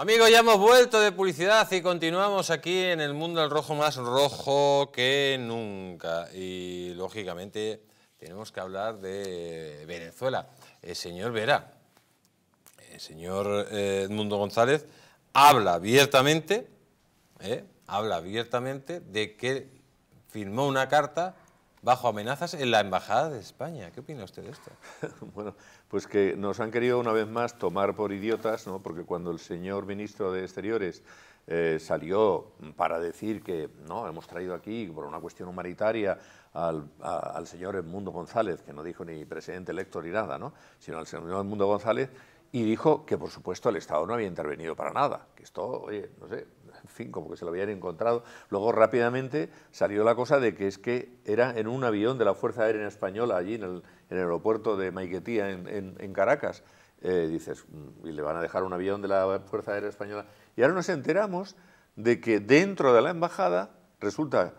Amigos, ya hemos vuelto de publicidad y continuamos aquí en el mundo del rojo más rojo que nunca. Y lógicamente tenemos que hablar de Venezuela. El señor Vera, el señor eh, Edmundo González, habla abiertamente, ¿eh? habla abiertamente de que firmó una carta bajo amenazas en la Embajada de España. ¿Qué opina usted de esto? bueno, pues que nos han querido una vez más tomar por idiotas, ¿no? porque cuando el señor ministro de Exteriores eh, salió para decir que no hemos traído aquí por una cuestión humanitaria al, señor Edmundo González, que no dijo ni presidente electo ni nada, ¿no? sino al señor Edmundo González, y dijo que, por supuesto, el Estado no había intervenido para nada, que esto, oye, no sé, en fin, como que se lo habían encontrado. Luego rápidamente salió la cosa de que es que era en un avión de la Fuerza Aérea Española, allí en el, aeropuerto de Maiquetía, en, Caracas. Eh, dices, mm, y le van a dejar un avión de la Fuerza Aérea Española. Y ahora nos enteramos de que dentro de la embajada resulta,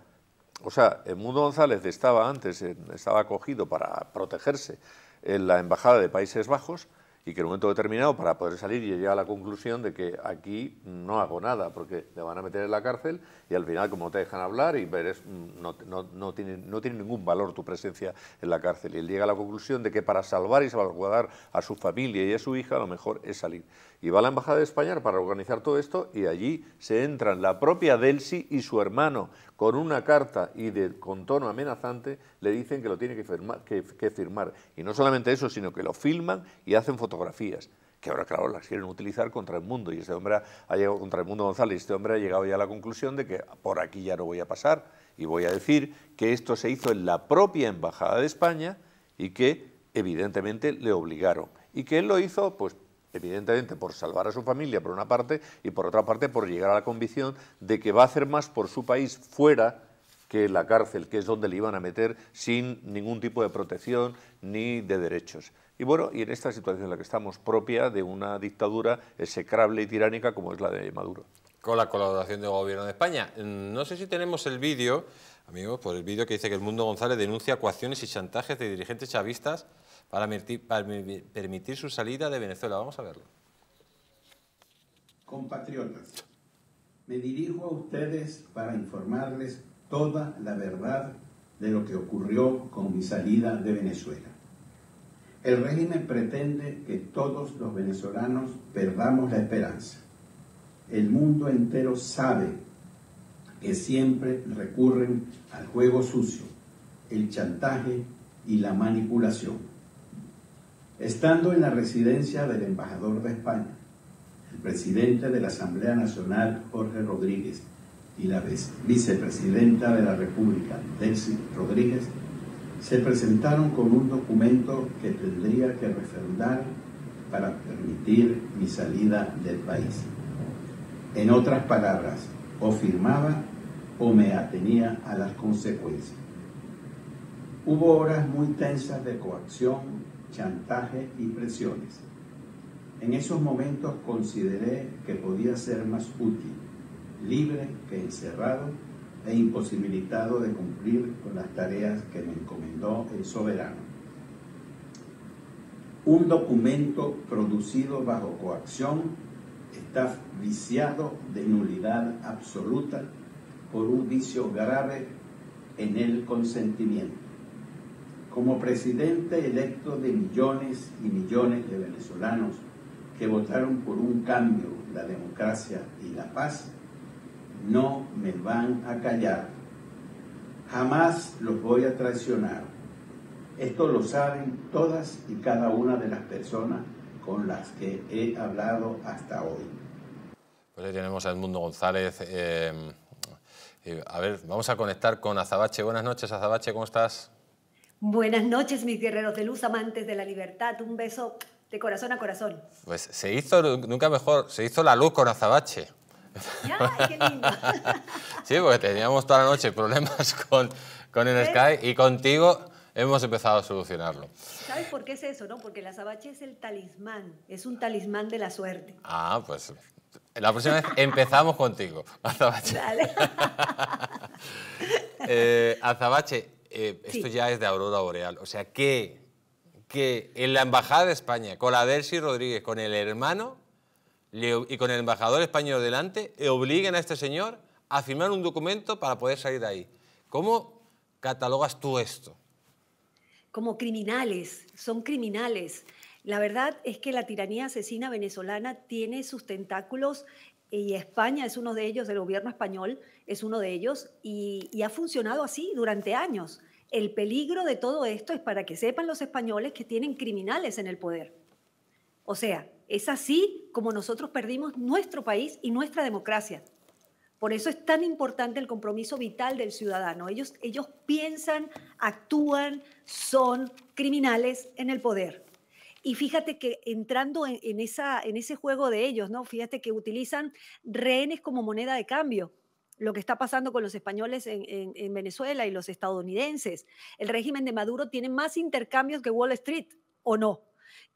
o sea, el Mundo González estaba antes, estaba acogido para protegerse en la embajada de Países Bajos, y que en un momento determinado para poder salir llega a la conclusión de que aquí no hago nada porque te van a meter en la cárcel y al final como te dejan hablar y no, no, no, tiene, no tiene ningún valor tu presencia en la cárcel y él llega a la conclusión de que para salvar y salvaguardar a su familia y a su hija lo mejor es salir y va a la Embajada de España para organizar todo esto y allí se entran la propia Delsi y su hermano con una carta y de, con tono amenazante le dicen que lo tiene que, que, que firmar y no solamente eso sino que lo filman y hacen fotografías fotografías, que ahora, claro, las quieren utilizar contra el mundo. Y este hombre ha llegado contra el mundo González. Este hombre ha llegado ya a la conclusión de que por aquí ya no voy a pasar y voy a decir que esto se hizo en la propia embajada de España y que evidentemente le obligaron y que él lo hizo, pues evidentemente por salvar a su familia por una parte y por otra parte por llegar a la convicción de que va a hacer más por su país fuera que la cárcel, que es donde le iban a meter sin ningún tipo de protección ni de derechos. Y bueno, y en esta situación en la que estamos, propia de una dictadura execrable y tiránica como es la de Maduro. Con la colaboración del Gobierno de España. Mm, no sé si tenemos el vídeo, amigos, por el vídeo que dice que el Mundo González denuncia ecuaciones y chantajes de dirigentes chavistas para permitir su salida de Venezuela. Vamos a verlo. Compatriotas, me dirijo a ustedes para informarles toda la verdad de lo que ocurrió con mi salida de Venezuela. El régimen pretende que todos los venezolanos perdamos la esperanza. El mundo entero sabe que siempre recurren al juego sucio, el chantaje y la manipulación. Estando en la residencia del embajador de España, el presidente de la Asamblea Nacional, Jorge Rodríguez, y la vicepresidenta de la República, Delcy Rodríguez, se presentaron con un documento que tendría que refrendar para permitir mi salida del país. En otras palabras, o firmaba o me atenía a las consecuencias. Hubo horas muy tensas de coacción, chantaje y presiones. En esos momentos consideré que podía ser más útil, libre que encerrado e imposibilitado de cumplir con las tareas que me encomendó el soberano. Un documento producido bajo coacción está viciado de nulidad absoluta por un vicio grave en el consentimiento. Como presidente electo de millones y millones de venezolanos que votaron por un cambio, la democracia y la paz, no me van a callar. Jamás los voy a traicionar. Esto lo saben todas y cada una de las personas con las que he hablado hasta hoy. Pues ahí tenemos a Edmundo González. Eh, a ver, vamos a conectar con Azabache. Buenas noches, Azabache, ¿cómo estás? Buenas noches, mis guerreros de luz, amantes de la libertad. Un beso de corazón a corazón. Pues se hizo, nunca mejor, se hizo la luz con Azabache. Ya, qué lindo. sí, porque teníamos toda la noche problemas con, con el Sky y contigo hemos empezado a solucionarlo. ¿Sabes por qué es eso? No? Porque la azabache es el talismán, es un talismán de la suerte. Ah, pues la próxima vez empezamos contigo, Azabache. Dale. Eh, azabache, eh, esto ya es de Aurora Boreal, o sea que, que en la Embajada de España, con la Delcy Rodríguez, con el hermano, y con el embajador español delante, obliguen a este señor a firmar un documento para poder salir de ahí. ¿Cómo catalogas tú esto? Como criminales, son criminales. La verdad es que la tiranía asesina venezolana tiene sus tentáculos eh, y España es uno de ellos, el gobierno español es uno de ellos, y, ha funcionado así durante años. El peligro de todo esto es para que sepan los españoles que tienen criminales en el poder. O sea, es así como nosotros perdimos nuestro país y nuestra democracia. Por eso es tan importante el compromiso vital del ciudadano. Ellos, ellos piensan, actúan, son criminales en el poder. Y fíjate que entrando en, ese juego de ellos, ¿no? Fíjate que utilizan rehenes como moneda de cambio. Lo que está pasando con los españoles en, en Venezuela y los estadounidenses. El régimen de Maduro tiene más intercambios que Wall Street, ¿o no?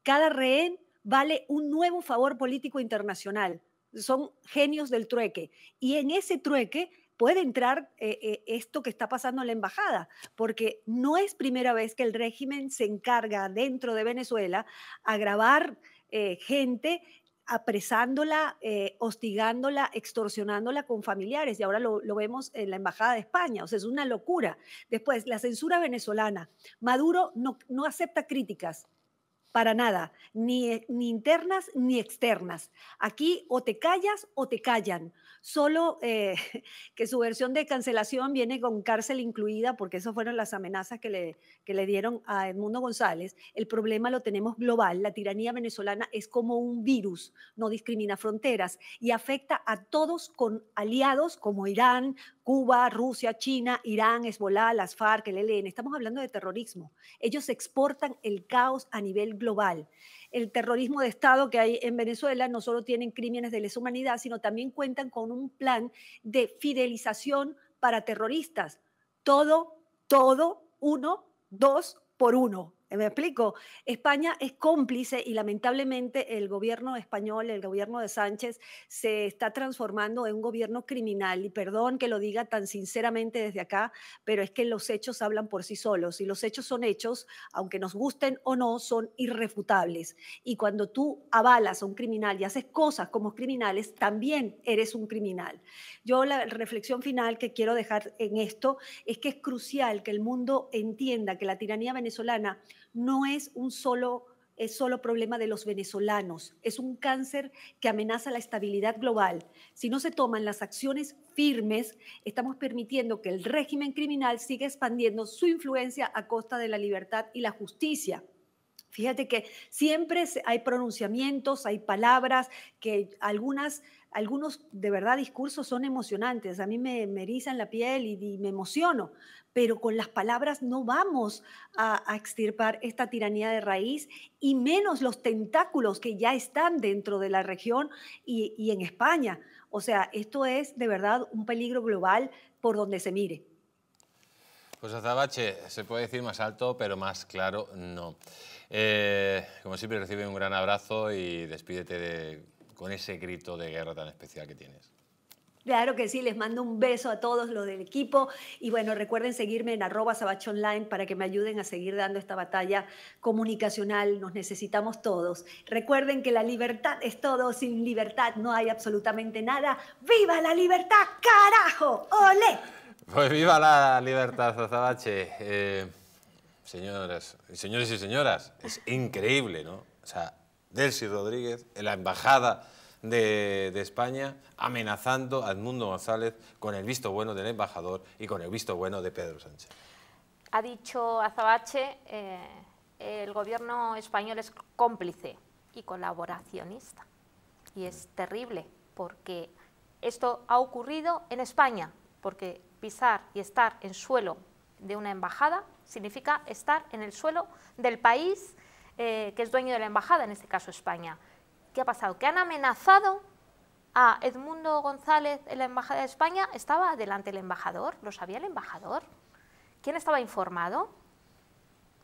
Cada rehén vale un nuevo favor político internacional. Son genios del trueque. Y en ese trueque puede entrar eh, eh, esto que está pasando en la embajada, porque no es primera vez que el régimen se encarga dentro de Venezuela a grabar eh, gente apresándola, hostigándola, extorsionándola con familiares. Y ahora lo, vemos en la Embajada de España. O sea, es una locura. Después, la censura venezolana. Maduro no, no acepta críticas para nada, ni, eh, ni, internas ni externas. Aquí o te callas o te callan. Solo eh, que su versión de cancelación viene con cárcel incluida, porque esas fueron las amenazas que le, que le dieron a Edmundo González. El problema lo tenemos global. La tiranía venezolana es como un virus, no discrimina fronteras y afecta a todos con aliados como Irán, Cuba, Rusia, China, Irán, Hezbollah, las FARC, el ELN. Estamos hablando de terrorismo. Ellos exportan el caos a nivel global. El terrorismo de Estado que hay en Venezuela no solo tienen crímenes de lesa humanidad, sino también cuentan con un plan de fidelización para terroristas. Todo, todo, uno, dos por uno. Me explico, España es cómplice y lamentablemente el gobierno español, el gobierno de Sánchez, se está transformando en un gobierno criminal. Y perdón que lo diga tan sinceramente desde acá, pero es que los hechos hablan por sí solos y los hechos son hechos, aunque nos gusten o no, son irrefutables. Y cuando tú avalas a un criminal y haces cosas como criminales, también eres un criminal. Yo la reflexión final que quiero dejar en esto es que es crucial que el mundo entienda que la tiranía venezolana no es un solo problema de los venezolanos, es un cáncer que amenaza la estabilidad global. Si no se toman las acciones firmes, estamos permitiendo que el régimen criminal siga expandiendo su influencia a costa de la libertad y la justicia. Fíjate que siempre hay pronunciamientos, hay palabras que algunas, algunos de verdad discursos son emocionantes. A mí me, me erizan la piel y, me emociono, pero con las palabras no vamos a, extirpar esta tiranía de raíz y menos los tentáculos que ya están dentro de la región y en España. O sea, esto es de verdad un peligro global por donde se mire. Pues Azabache, se puede decir más alto, pero más claro no. Eh, como siempre, recibe un gran abrazo y despídete con ese grito de guerra tan especial que tienes. Claro que sí, les mando un beso a todos los del equipo y bueno, recuerden seguirme en arroba sabachonline para que me ayuden a seguir dando esta batalla comunicacional, nos necesitamos todos. Recuerden que la libertad es todo, sin libertad no hay absolutamente nada. ¡Viva la libertad, carajo! ¡Ole! Pues viva la libertad, Azabache. Eh, señoras, señores y señoras, es increíble, ¿no? O sea, Delcy Rodríguez en la embajada de, España amenazando a Edmundo González con el visto bueno del embajador y con el visto bueno de Pedro Sánchez. Ha dicho Azabache, eh, el gobierno español es cómplice y colaboracionista. Y es terrible porque esto ha ocurrido en España, porque pisar y estar en suelo de una embajada significa estar en el suelo del país eh, que es dueño de la embajada, en este caso España. ¿Qué ha pasado? Que han amenazado a Edmundo González en la Embajada de España. ¿Estaba delante el embajador? ¿Lo sabía el embajador? ¿Quién estaba informado?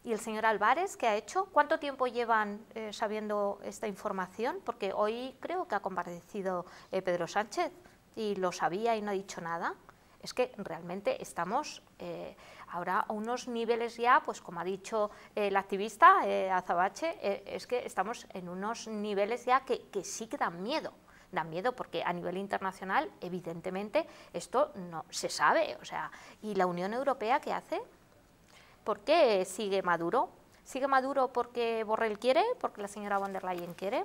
¿Y el señor Álvarez qué ha hecho? ¿Cuánto tiempo llevan eh, sabiendo esta información? Porque hoy creo que ha comparecido eh, Pedro Sánchez y lo sabía y no ha dicho nada es que realmente estamos eh, ahora a unos niveles ya, pues como ha dicho el eh, activista eh, Azabache, es que estamos en unos niveles ya que, sí que dan miedo dan miedo porque a nivel internacional evidentemente esto no se sabe, o sea, y la Unión Europea qué hace? ¿Por qué sigue Maduro? ¿Sigue Maduro porque Borrell quiere, porque la señora von der Leyen quiere,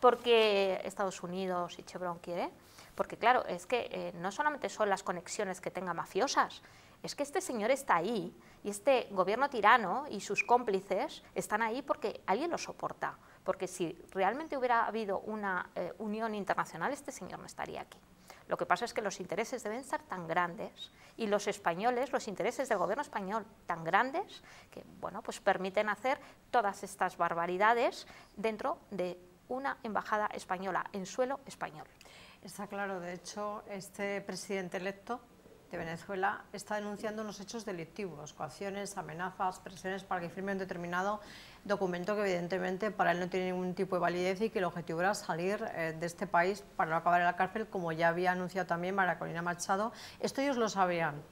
porque Estados Unidos y Chevron quiere? Porque claro, es que eh, no solamente son las conexiones que tenga mafiosas, es que este señor está ahí y este gobierno tirano y sus cómplices están ahí porque alguien lo soporta. Porque si realmente hubiera habido una eh, unión internacional, este señor no estaría aquí. Lo que pasa es que los intereses deben ser tan grandes y los españoles, los intereses del gobierno español tan grandes que, bueno, pues permiten hacer todas estas barbaridades dentro de una embajada española en suelo español. Está claro, de hecho, este presidente electo de Venezuela está denunciando unos hechos delictivos, coacciones, amenazas, presiones para que firme un determinado documento que evidentemente para él no tiene ningún tipo de validez y que el objetivo era salir eh, de este país para no acabar en la cárcel, como ya había anunciado también María Corina Machado. Esto ellos lo sabían.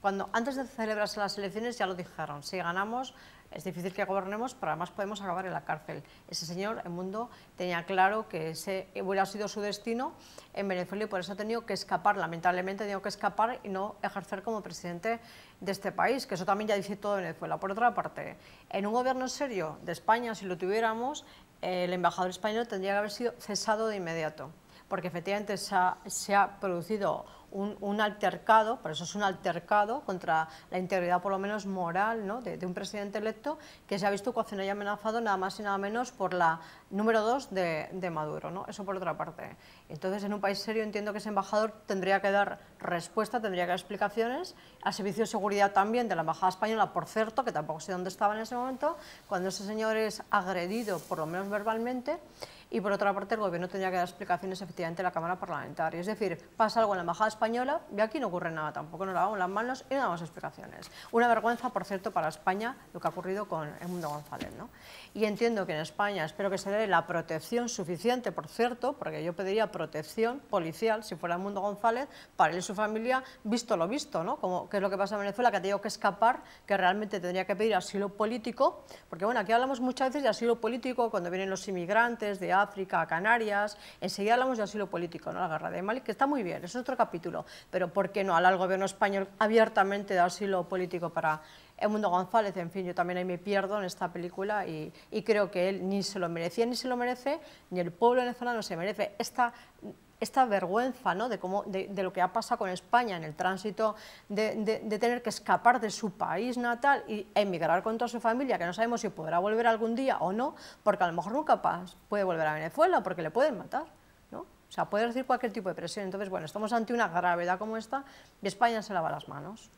Cuando, antes de celebrarse las elecciones ya lo dijeron, si ganamos es difícil que gobernemos, pero además podemos acabar en la cárcel. Ese señor, el mundo, tenía claro que ese hubiera sido su destino en Venezuela y por eso ha tenido que escapar, lamentablemente ha tenido que escapar y no ejercer como presidente de este país, que eso también ya dice todo Venezuela. Por otra parte, en un gobierno serio de España, si lo tuviéramos, el embajador español tendría que haber sido cesado de inmediato, porque efectivamente se ha, se ha producido un, altercado, por eso es un altercado contra la integridad por lo menos moral de, un presidente electo que se ha visto coaccionado y amenazado nada más y nada menos por la número dos de, Maduro, ¿no? eso por otra parte. Entonces en un país serio entiendo que ese embajador tendría que dar respuesta, tendría que dar explicaciones, al servicio de seguridad también de la Embajada Española, por cierto, que tampoco sé dónde estaba en ese momento, cuando ese señor es agredido, por lo menos verbalmente, y por otra parte el gobierno tendría que dar explicaciones efectivamente a la Cámara Parlamentaria. Es decir, pasa algo en la Embajada Española y aquí no ocurre nada, tampoco nos lavamos las manos y no damos explicaciones. Una vergüenza, por cierto, para España lo que ha ocurrido con el mundo González. ¿no? Y entiendo que en España espero que se dé la protección suficiente, por cierto, porque yo pediría protección policial si fuera el mundo González para él y su familia, visto lo visto, ¿no? Como que es lo que pasa en Venezuela, que ha tenido que escapar, que realmente tendría que pedir asilo político, porque bueno, aquí hablamos muchas veces de asilo político cuando vienen los inmigrantes de África, Canarias. Enseguida hablamos de asilo político, ¿no? La guerra de Mali, que está muy bien, es otro capítulo. Pero ¿por qué no hablar al gobierno español abiertamente de asilo político para el mundo González? En fin, yo también ahí me pierdo en esta película y, creo que él ni se lo merecía, ni se lo merece, ni el pueblo venezolano se merece esta esta vergüenza ¿no? de, cómo, de, lo que ha pasado con España en el tránsito de, tener que escapar de su país natal y emigrar con toda su familia, que no sabemos si podrá volver algún día o no, porque a lo mejor nunca puede volver a Venezuela porque le pueden matar. ¿no? O sea, puede recibir cualquier tipo de presión. Entonces, bueno, estamos ante una gravedad como esta y España se lava las manos.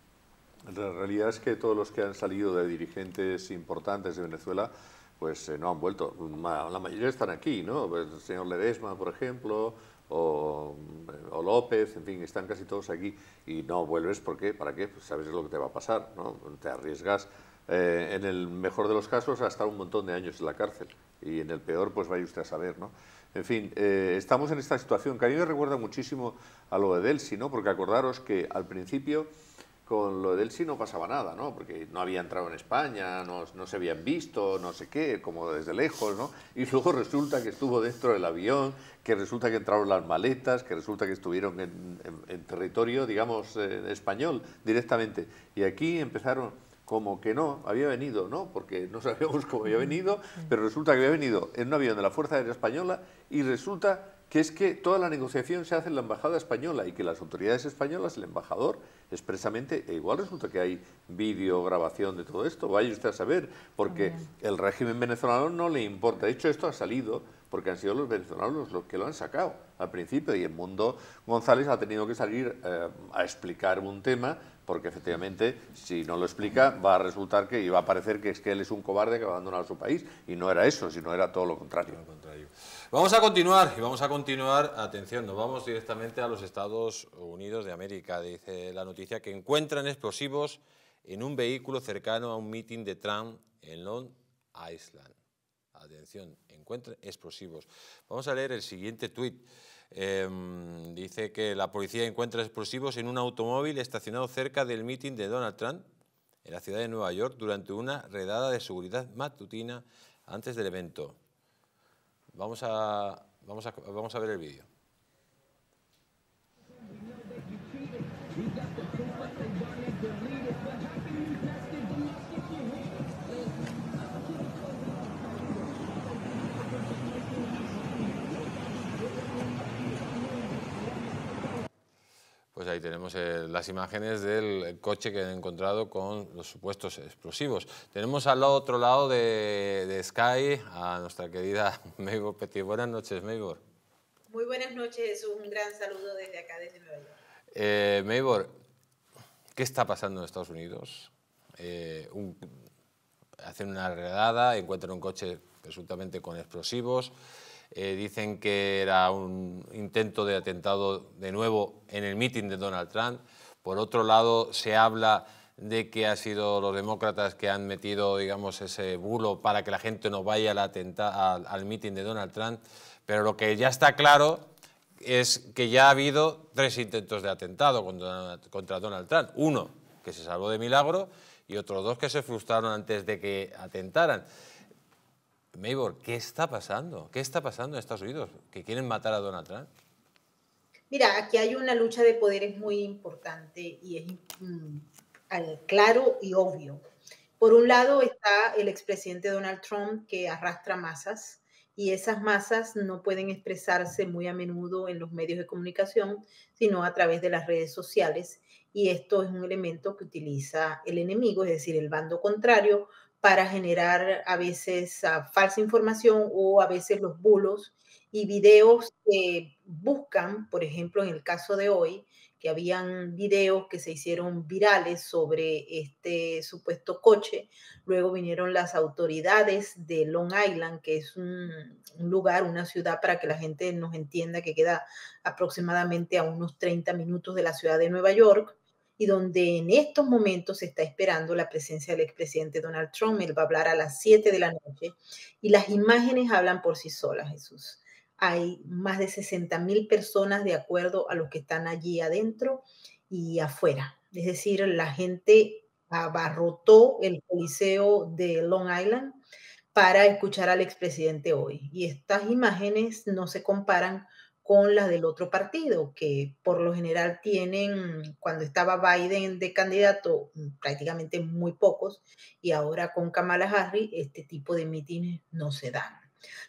La realidad es que todos los que han salido de dirigentes importantes de Venezuela pues eh, no han vuelto. La mayoría están aquí, ¿no? Pues, el señor Ledesma, por ejemplo, Mm, o, López, en fin, están casi todos aquí y no vuelves porque, ¿para qué? Pues sabes lo que te va a pasar, ¿no? Te arriesgas, eh, en el mejor de los casos, hasta un montón de años en la cárcel y en el peor, pues vaya usted a saber, ¿no? En fin, eh, estamos en esta situación que a mí me recuerda muchísimo a lo de Delsi, ¿no? Porque acordaros que al principio con lo del sí no pasaba nada, ¿no? Porque no había entrado en España, no, se habían visto, no sé qué, como desde lejos, ¿no? Y luego resulta que estuvo dentro del avión, que resulta que entraron las maletas, que resulta que estuvieron en, territorio, digamos, eh, español directamente. Y aquí empezaron como que no, había venido, ¿no? Porque no sabíamos cómo había venido, mm. pero resulta que había venido en un avión de la Fuerza Aérea Española y resulta que es que toda la negociación se hace en la embajada española y que las autoridades españolas, el embajador, expresamente, e igual resulta que hay vídeo, grabación de todo esto, vaya usted a saber, porque el régimen venezolano no le importa. De hecho, esto ha salido porque han sido los venezolanos los que lo han sacado al principio y el mundo González ha tenido que salir eh, a explicar un tema porque efectivamente si no lo explica va a resultar que y va a parecer que es que él es un cobarde que va a su país y no era eso, sino era Todo lo contrario. Vamos a continuar, y vamos a continuar, atención, nos vamos directamente a los Estados Unidos de América, dice la noticia, que encuentran explosivos en un vehículo cercano a un mitin de Trump en Long Island. Atención, encuentran explosivos. Vamos a leer el siguiente tuit. Em, dice que la policía encuentra explosivos en un automóvil estacionado cerca del mitin de Donald Trump en la ciudad de Nueva York durante una redada de seguridad matutina antes del evento. Vamos a, vamos a, ver el vídeo. ahí tenemos eh, las imágenes del coche que han encontrado con los supuestos explosivos. Tenemos al otro lado de, Sky a nuestra querida Maybor Petit. Buenas noches, Maybor. Muy buenas noches, Un gran saludo desde acá, desde Nueva York. Eh, Maybor, ¿qué está pasando en Estados Unidos? Eh, hacen una redada, encuentran un coche presuntamente con explosivos. Eh, dicen que era un intento de atentado de nuevo en el mitin de Donald Trump. Por otro lado, se habla de que ha sido los demócratas que han metido, digamos, ese bulo para que la gente no vaya al, mitin de Donald Trump. Pero lo que ya está claro es que ya ha habido tres intentos de atentado contra Donald Trump. Uno que se salvó de milagro y otros dos que se frustraron antes de que atentaran. Maybor, ¿qué está pasando? ¿Qué está pasando en Estados Unidos? ¿Que quieren matar a Donald Trump? Mira, aquí hay una lucha de poderes muy importante y es mm, claro y obvio. Por un lado está el expresidente Donald Trump que arrastra masas y esas masas no pueden expresarse muy a menudo en los medios de comunicación, sino a través de las redes sociales. Y esto es un elemento que utiliza el enemigo, es decir, el bando contrario, para generar a veces ah, falsa información o a veces los bulos y videos que buscan, por ejemplo, en el caso de hoy, que habían videos que se hicieron virales sobre este supuesto coche. Luego vinieron las autoridades de Long Island, que es un, un, lugar, una ciudad, para que la gente nos entienda que queda aproximadamente a unos 30 minutos de la ciudad de Nueva York y donde en estos momentos se está esperando la presencia del expresidente Donald Trump. Él va a hablar a las 7 de la noche y las imágenes hablan por sí solas, Jesús. Hay más de 60 mil personas de acuerdo a los que están allí adentro y afuera. Es decir, la gente abarrotó el coliseo de Long Island para escuchar al expresidente hoy. Y estas imágenes no se comparan con las del otro partido, que por lo general tienen, cuando estaba Biden de candidato, mm, prácticamente muy pocos, y ahora con Kamala Harris este tipo de mítines no se dan.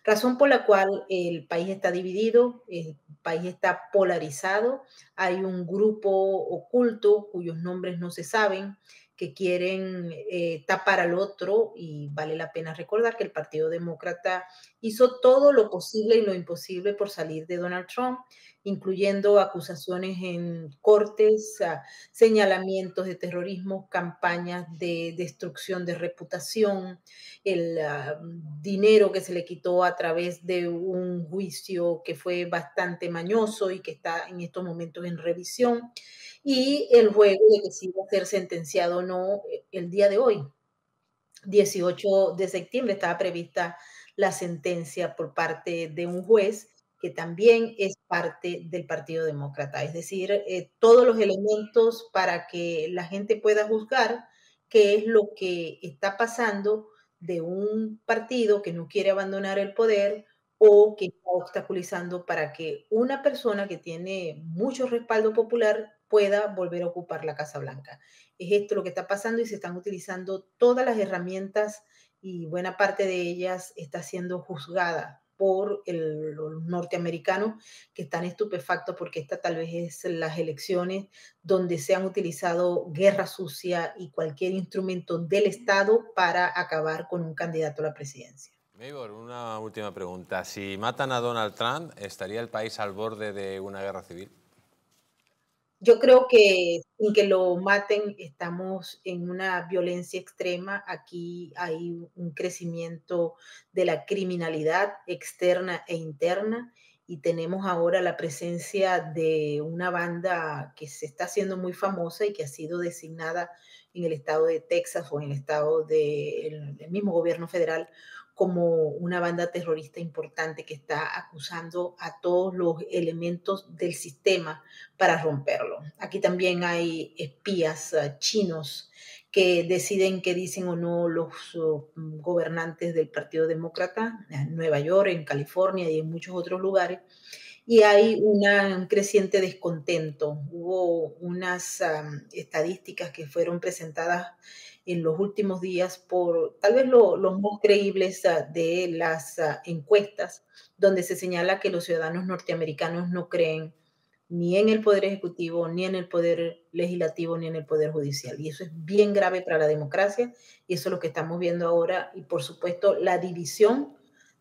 Razón por la cual el país está dividido, el país está polarizado, hay un grupo oculto cuyos nombres no se saben, que quieren eh, tapar al otro y vale la pena recordar que el Partido Demócrata hizo todo lo posible y lo imposible por salir de Donald Trump, incluyendo acusaciones en cortes, ah, señalamientos de terrorismo, campañas de destrucción de reputación, el ah, dinero que se le quitó a través de un juicio que fue bastante mañoso y que está en estos momentos en revisión y el juego de que si va a ser sentenciado o no eh, el día de hoy. 18 de septiembre estaba prevista la sentencia por parte de un juez que también es parte del Partido Demócrata. Es decir, eh, todos los elementos para que la gente pueda juzgar qué es lo que está pasando de un partido que no quiere abandonar el poder o que está obstaculizando para que una persona que tiene mucho respaldo popular pueda volver a ocupar la Casa Blanca. Es esto lo que está pasando y se están utilizando todas las herramientas y buena parte de ellas está siendo juzgada por el, los norteamericanos que están estupefactos porque esta tal vez es las elecciones donde se han utilizado guerra sucia y cualquier instrumento del Estado para acabar con un candidato a la presidencia. Igor, una última pregunta. Si matan a Donald Trump, ¿estaría el país al borde de una guerra civil? yo creo que sin que lo maten estamos en una violencia extrema. Aquí hay un crecimiento de la criminalidad externa e interna y tenemos ahora la presencia de una banda que se está haciendo muy famosa y que ha sido designada en el estado de Texas o en el estado del mismo gobierno federal como una banda terrorista importante que está acusando a todos los elementos del sistema para romperlo. Aquí también hay espías eh, chinos que deciden qué dicen o no los oh, gobernantes del Partido Demócrata en Nueva York, en California y en muchos otros lugares y hay un creciente descontento. Hubo unas estadísticas que fueron presentadas en los últimos días por tal vez los más creíbles ah, de las ah, encuestas, donde se señala que los ciudadanos norteamericanos no creen ni en el Poder Ejecutivo, ni en el Poder Legislativo, ni en el Poder Judicial. Y eso es bien grave para la democracia y eso es lo que estamos viendo ahora. Y por supuesto, la división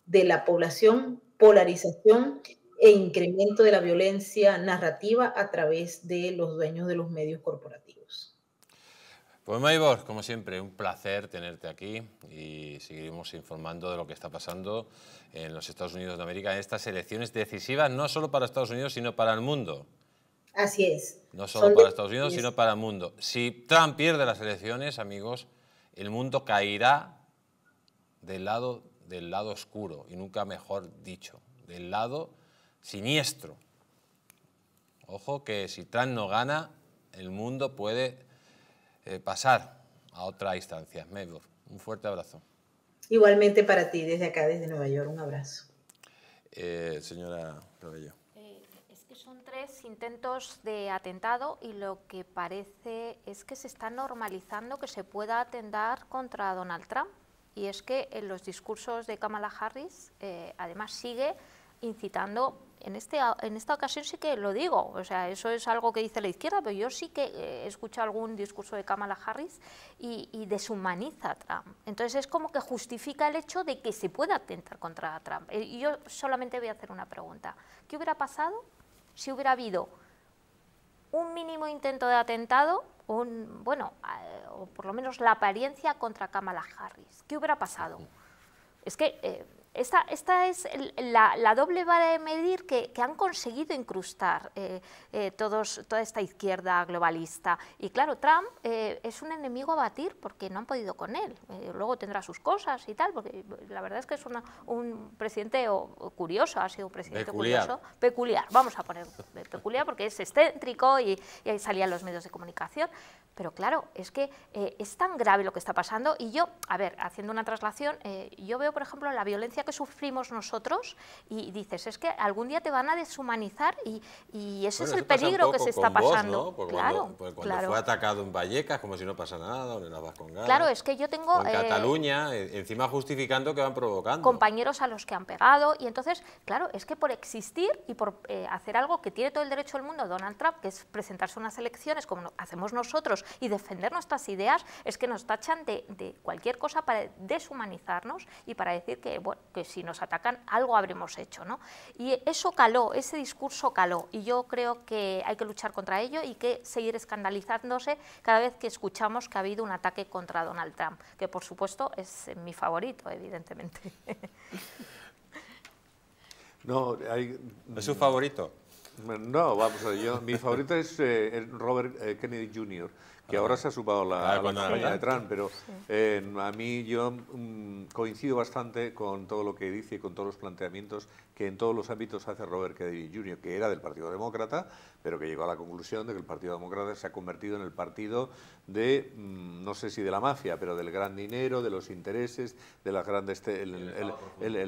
de la población, polarización e incremento de la violencia narrativa a través de los dueños de los medios corporativos. Pues Maybor, como siempre, un placer tenerte aquí y seguiremos informando de lo que está pasando en los Estados Unidos de América en estas elecciones decisivas, no solo para Estados Unidos, sino para el mundo. Así es. No solo para Estados Unidos, sino para el mundo. Si Trump pierde las elecciones, amigos, el mundo caerá del lado, del lado oscuro, y nunca mejor dicho, del lado siniestro. Ojo que si Trump no gana, el mundo puede eh, pasar a otra instancia. mejor un fuerte abrazo. Igualmente para ti, desde acá, desde Nueva York, un abrazo. Eh, señora Cabello. Eh, es que son tres intentos de atentado y lo que parece es que se está normalizando que se pueda atentar contra Donald Trump. Y es que en los discursos de Kamala Harris, además, sigue incitando en, este, en esta ocasión sí que lo digo, o sea, eso es algo que dice la izquierda, pero yo sí que he eh, escuchado algún discurso de Kamala Harris y, deshumaniza a Trump. Entonces es como que justifica el hecho de que se pueda atentar contra Trump. Eh, y yo solamente voy a hacer una pregunta. ¿Qué hubiera pasado si hubiera habido un mínimo intento de atentado, un, bueno, eh, o por lo menos la apariencia contra Kamala Harris? ¿Qué hubiera pasado? Es que... Esta, esta es la, doble vara de medir que, han conseguido incrustar eh, eh, todos, toda esta izquierda globalista. Y claro, Trump eh, es un enemigo a batir porque no han podido con él. luego tendrá sus cosas y tal, porque la verdad es que es un presidente curioso, ha sido un presidente curioso. Peculiar, vamos a poner peculiar porque es excéntrico y, y ahí salían los medios de comunicación. Pero claro, es que es tan grave lo que está pasando y yo, a ver, haciendo una traslación, yo veo, por ejemplo, la violencia que sufrimos nosotros y dices, es que algún día te van a deshumanizar y, ese es el peligro que se está pasando. claro, pues cuando, fue atacado en Vallecas, como si no pasa nada, en Claro, es que yo tengo... En eh, Cataluña, eh, encima justificando que van provocando. Compañeros a los que han pegado y entonces, claro, es que por existir y por eh, hacer algo que tiene todo el derecho del mundo Donald Trump, que es presentarse unas elecciones como hacemos nosotros y defender nuestras ideas, es que nos tachan de cualquier cosa para deshumanizarnos y para decir que, bueno, que si nos atacan algo habremos hecho. ¿no? Y eso caló, ese discurso caló, y yo creo que hay que luchar contra ello y que seguir escandalizándose cada vez que escuchamos que ha habido un ataque contra Donald Trump, que por supuesto es eh, mi favorito, evidentemente. No, ¿Es su favorito? No, vamos a ver, yo, mi favorito es eh, Robert eh, Kennedy Jr., que ahora se ha subado la, ah, de Trump, pero eh, a mí yo mm, coincido bastante con todo lo que dice y con todos los planteamientos que en todos los ámbitos hace Robert Kennedy Jr., que era del Partido Demócrata, pero que llegó a la conclusión de que el Partido Demócrata se ha convertido en el partido de, mm, no sé si de la mafia, pero del gran dinero, de los intereses, de las grandes el,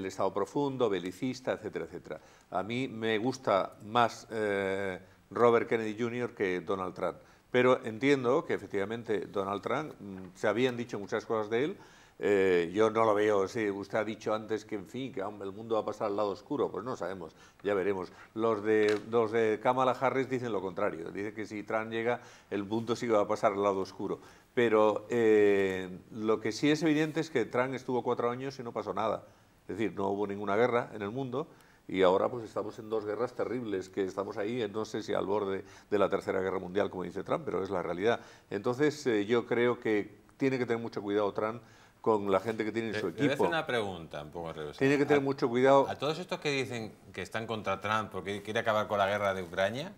Estado profundo, belicista, etcétera, etcétera. A mí me gusta más eh, Robert Kennedy Jr. que Donald Trump. Pero entiendo que efectivamente Donald Trump, mm, se habían dicho muchas cosas de él, eh, yo no lo veo, sí, usted ha dicho antes que, en fin, el mundo va a pasar al lado oscuro, pues no sabemos, ya veremos. Los de, los de Kamala Harris dicen lo contrario, dicen que si Trump llega, el mundo sí va a pasar al lado oscuro. Pero eh, lo que sí es evidente es que Trump estuvo cuatro años y no pasó nada, es decir, no hubo ninguna guerra en el mundo, y ahora pues estamos en dos guerras terribles, que estamos ahí, eh, no sé si al borde de la Tercera Guerra Mundial, como dice Trump, pero es la realidad. Entonces eh, yo creo que tiene que tener mucho cuidado Trump con la gente que tiene en su equipo. Voy a hacer una pregunta, un poco al Tiene que tener mucho cuidado. A todos estos que dicen que están contra Trump porque quiere acabar con la guerra de Ucrania,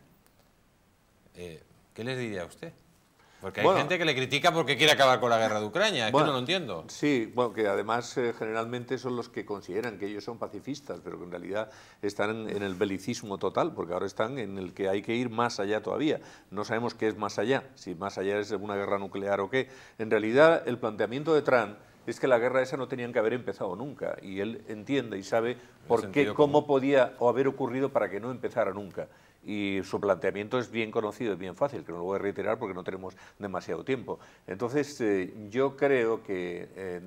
eh, ¿qué les diría a usted? Porque hay gente que le critica porque quiere acabar con la guerra de Ucrania, bueno, no lo entiendo. Sí, bueno, que además eh, generalmente son los que consideran que ellos son pacifistas, pero que en realidad están en, el belicismo total, porque ahora están en el que hay que ir más allá todavía. No sabemos qué es más allá, si más allá es una guerra nuclear o qué. En realidad el planteamiento de Trump es que la guerra esa no tenían que haber empezado nunca. Y él entiende y sabe por qué, cómo podía o haber ocurrido para que no empezara nunca y su planteamiento es bien conocido es bien fácil, que no lo voy a reiterar porque no tenemos demasiado tiempo. Entonces, eh, yo creo que, eh,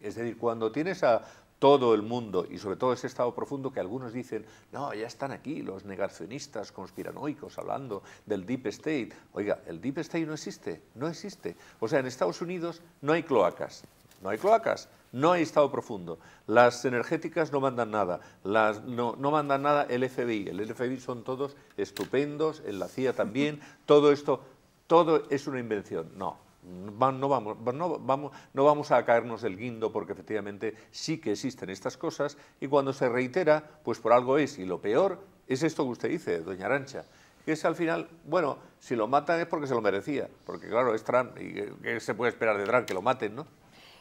es decir, cuando tienes a todo el mundo y sobre todo ese estado profundo que algunos dicen, no, ya están aquí los negacionistas conspiranoicos hablando del Deep State. Oiga, el Deep State no existe, no existe. O sea, en Estados Unidos no hay cloacas, no hay cloacas. No hay Estado profundo. Las energéticas no mandan nada. Las, no, no mandan nada el FBI. El FBI son todos estupendos, en la CIA también. Todo esto, todo es una invención. No, no vamos, no, vamos, no vamos a caernos del guindo porque efectivamente sí que existen estas cosas y cuando se reitera, pues por algo es. Y lo peor es esto que usted dice, doña Arancha, que es al final, bueno, si lo matan es porque se lo merecía, porque claro, es Trump y eh, qué se puede esperar de Trump que lo maten, ¿no?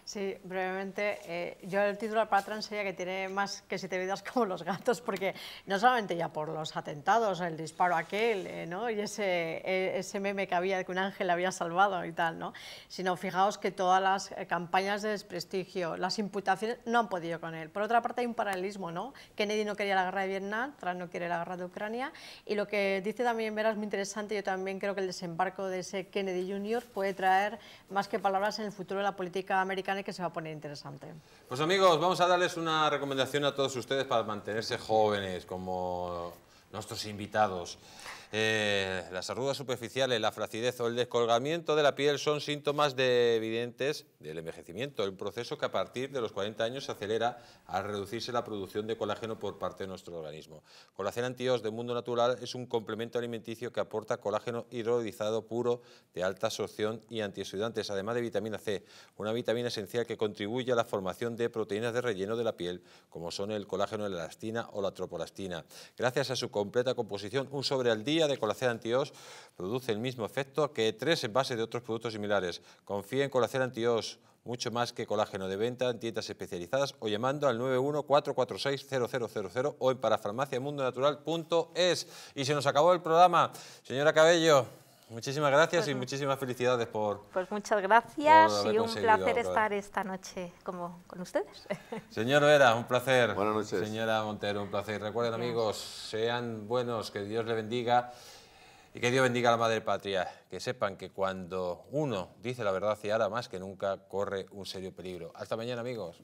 Sí, brevemente, eh, yo el título Patrón sería que tiene más que siete vidas como los gatos, porque no solamente ya por los atentados, el disparo aquel, eh, ¿no? Y e, ese, meme que había de que un ángel había salvado y tal, ¿no? Sino fijaos que todas las eh, campañas de desprestigio, las imputaciones, no han podido con él. Por otra parte hay un paralelismo, ¿no? Kennedy no quería la guerra de Vietnam, Trump no quiere la guerra de Ucrania, y lo que dice también Vera es muy interesante, yo también creo que el desembarco de ese Kennedy Jr. puede traer más que palabras en el futuro de la política americana que se va a poner interesante. Pues amigos, vamos a darles una recomendación a todos ustedes para mantenerse jóvenes, como nuestros invitados. Eh, las arrugas superficiales, la flacidez o el descolgamiento de la piel son síntomas evidentes del envejecimiento, el proceso que a partir de los 40 años se acelera al reducirse la producción de colágeno por parte de nuestro organismo. Colágeno Antios de Mundo Natural es un complemento alimenticio que aporta colágeno hidrolizado puro de alta absorción y antioxidantes, además de vitamina C, una vitamina esencial que contribuye a la formación de proteínas de relleno de la piel, como son el colágeno, la elastina o la tropolastina. Gracias a su completa composición, un sobre al día de colágeno Antios produce el mismo efecto que tres envases de otros productos similares. Confía en colágeno Antios, mucho más que colágeno de venta en tiendas especializadas o llamando al 914460000 o en parafarmaciamundonatural.es. Y se nos acabó el programa. Señora Cabello. Muchísimas gracias y pues, muchísimas felicidades por... Pues muchas gracias y un placer estar esta noche como con ustedes. Señor Vera, un placer. Buenas noches. Señora Montero, un placer. Recuerden amigos, sean buenos, que Dios les bendiga y que Dios bendiga a la Madre Patria. Que sepan que cuando uno dice la verdad y ahora más que nunca corre un serio peligro. Hasta mañana amigos.